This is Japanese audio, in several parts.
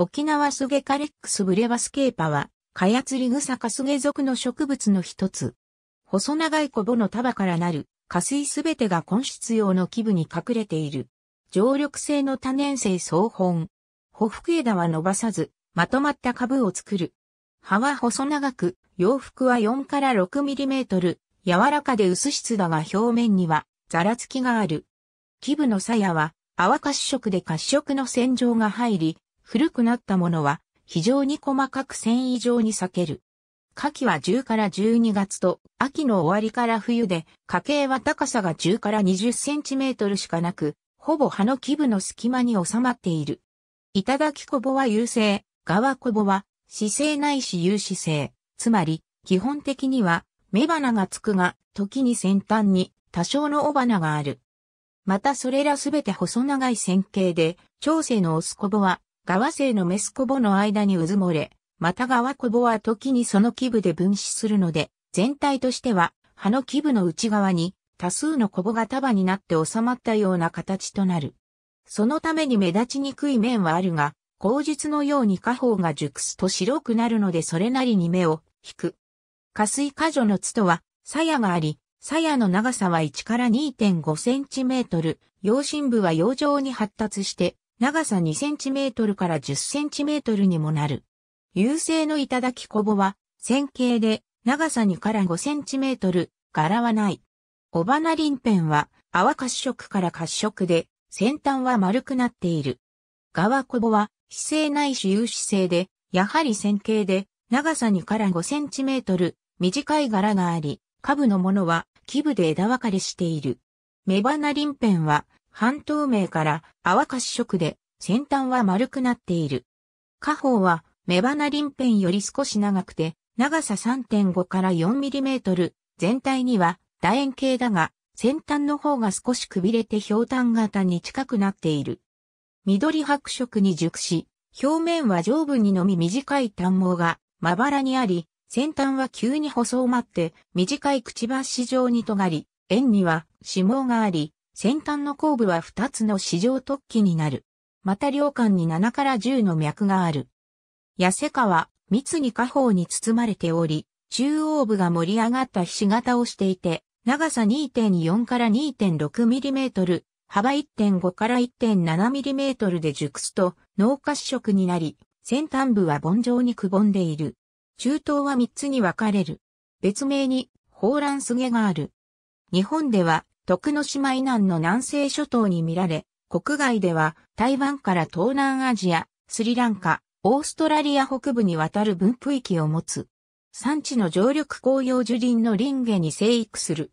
沖縄スゲカレックスブレバスケーパは、カヤツリグサカスゲ属の植物の一つ。細長いコボの束からなる、下水すべてが根室用の基部に隠れている。常緑性の多年生草本。ほふ枝は伸ばさず、まとまった株を作る。葉は細長く、洋服は4から6ミリメートル、柔らかで薄質だが表面には、ざらつきがある。基部の鞘は、泡褐色で褐色の線状が入り、古くなったものは非常に細かく繊維状に裂ける。夏季は10から12月と秋の終わりから冬で、花茎は高さが10から20センチメートルしかなく、ほぼ葉の基部の隙間に収まっている。き小ぼは優勢、側小ぼは姿勢ないし有姿勢。つまり、基本的には、雌花がつくが、時に先端に多少の雄花がある。またそれらすべて細長い線形で、長生のオスこぼは側生のメスコボの間に渦漏れ、また側コボは時にその基部で分子するので、全体としては、葉の基部の内側に多数のコボが束になって収まったような形となる。そのために目立ちにくい面はあるが、口述のように下方が熟すと白くなるのでそれなりに目を引く。下水下女のツとは、鞘があり、鞘の長さは1から2.5センチメートル、腰身部は洋上に発達して、長さ2センチメートルから10センチメートルにもなる。優勢の頂きこぼは、線形で、長さ2から5センチメートル、柄はない。尾花ペンは、泡褐色から褐色で、先端は丸くなっている。側こぼは、姿勢ないし有姿勢で、やはり線形で、長さ2から5センチメートル、短い柄があり、下部のものは、基部で枝分かれしている。目花鱗片は、半透明から泡し色で先端は丸くなっている。下方は目鼻輪辺より少し長くて長さ3.5から4ミリメートル。全体には楕円形だが先端の方が少しくびれて氷炭型に近くなっている。緑白色に熟し、表面は上部にのみ短い短毛がまばらにあり、先端は急に細まって短いくちばし状に尖り、円には指毛があり、先端の後部は2つの市場突起になる。また両間に7から10の脈がある。痩せかは密に下方に包まれており、中央部が盛り上がったひし形をしていて、長さ2.4から2.6ミリメートル、幅1.5から1.7ミリメートルで熟すと脳褐色になり、先端部は盆状にくぼんでいる。中東は3つに分かれる。別名に、ホーランスゲがある。日本では、徳之島以南の南西諸島に見られ、国外では台湾から東南アジア、スリランカ、オーストラリア北部にわたる分布域を持つ。産地の常緑紅葉樹林の林下に生育する。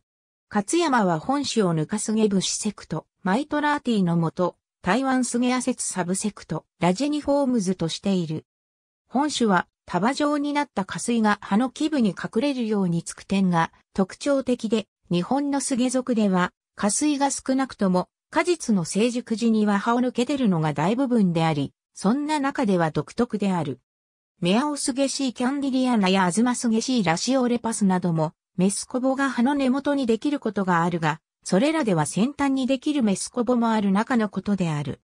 勝山は本州を抜かすゲブシセクト、マイトラーティのもと、台湾スゲアセツサブセクト、ラジェニフォームズとしている。本種は束状になった下水が葉の基部に隠れるように付く点が特徴的で、日本のスゲ族では、下水が少なくとも、果実の成熟時には葉を抜けてるのが大部分であり、そんな中では独特である。メアオスゲシーキャンディリアナやアズマスゲシーラシオレパスなども、メスコボが葉の根元にできることがあるが、それらでは先端にできるメスコボもある中のことである。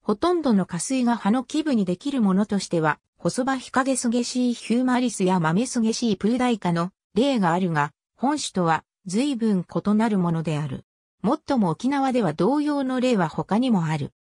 ほとんどの下水が葉の基部にできるものとしては、細葉日陰すげシーヒューマリスや豆すげシープーダイカの例があるが、本種とは随分異なるものである。もっとも沖縄では同様の例は他にもある。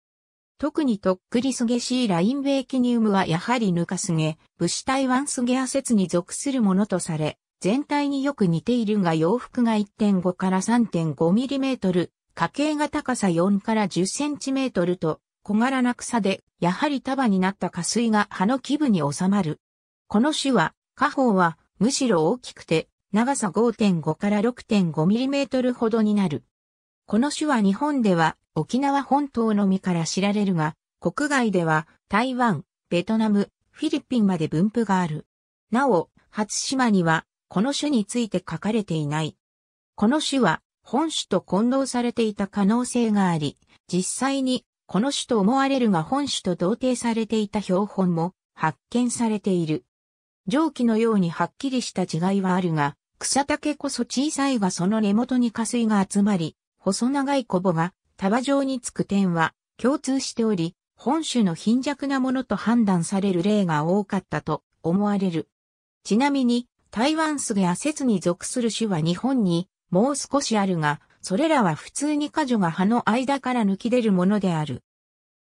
特にとっくりすげしいラインベーキニウムはやはりぬかすげ、士体湾すげア説に属するものとされ、全体によく似ているが洋服が1.5から3.5ミリメートル、家計が高さ4から10センチメートルと小柄な草で、やはり束になった下水が葉の基部に収まる。この種は、花方はむしろ大きくて長さ5.5から6.5ミリメートルほどになる。この種は日本では沖縄本島のみから知られるが、国外では台湾、ベトナム、フィリピンまで分布がある。なお、初島にはこの種について書かれていない。この種は本種と混同されていた可能性があり、実際にこの種と思われるが本種と同定されていた標本も発見されている。蒸気のようにはっきりした違いはあるが、草丈こそ小さいがその根元に下水が集まり、細長いコボが束状につく点は共通しており、本種の貧弱なものと判断される例が多かったと思われる。ちなみに、台湾スゲア説に属する種は日本にもう少しあるが、それらは普通に果樹が葉の間から抜き出るものである。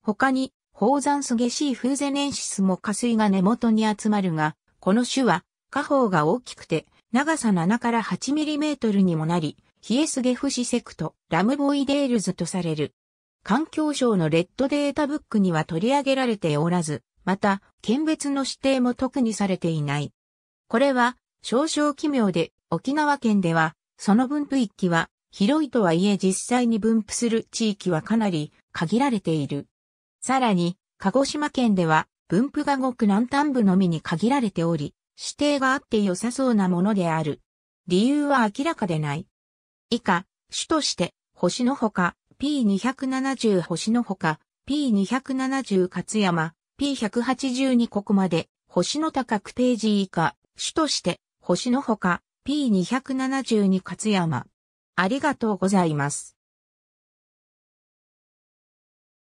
他に、宝山スゲシーフーゼネンシスも下水が根元に集まるが、この種は、花方が大きくて、長さ7から8トルにもなり、ヒエスゲフシセクト、ラムボイデールズとされる。環境省のレッドデータブックには取り上げられておらず、また、県別の指定も特にされていない。これは、少々奇妙で、沖縄県では、その分布域は、広いとはいえ実際に分布する地域はかなり限られている。さらに、鹿児島県では、分布がごく南端部のみに限られており、指定があって良さそうなものである。理由は明らかでない。以下、種として、星のほか、P270 星のほか、P270 勝山、P182 ここまで、星の高くページ以下、種として、星のほか、P272 勝山。ありがとうございます。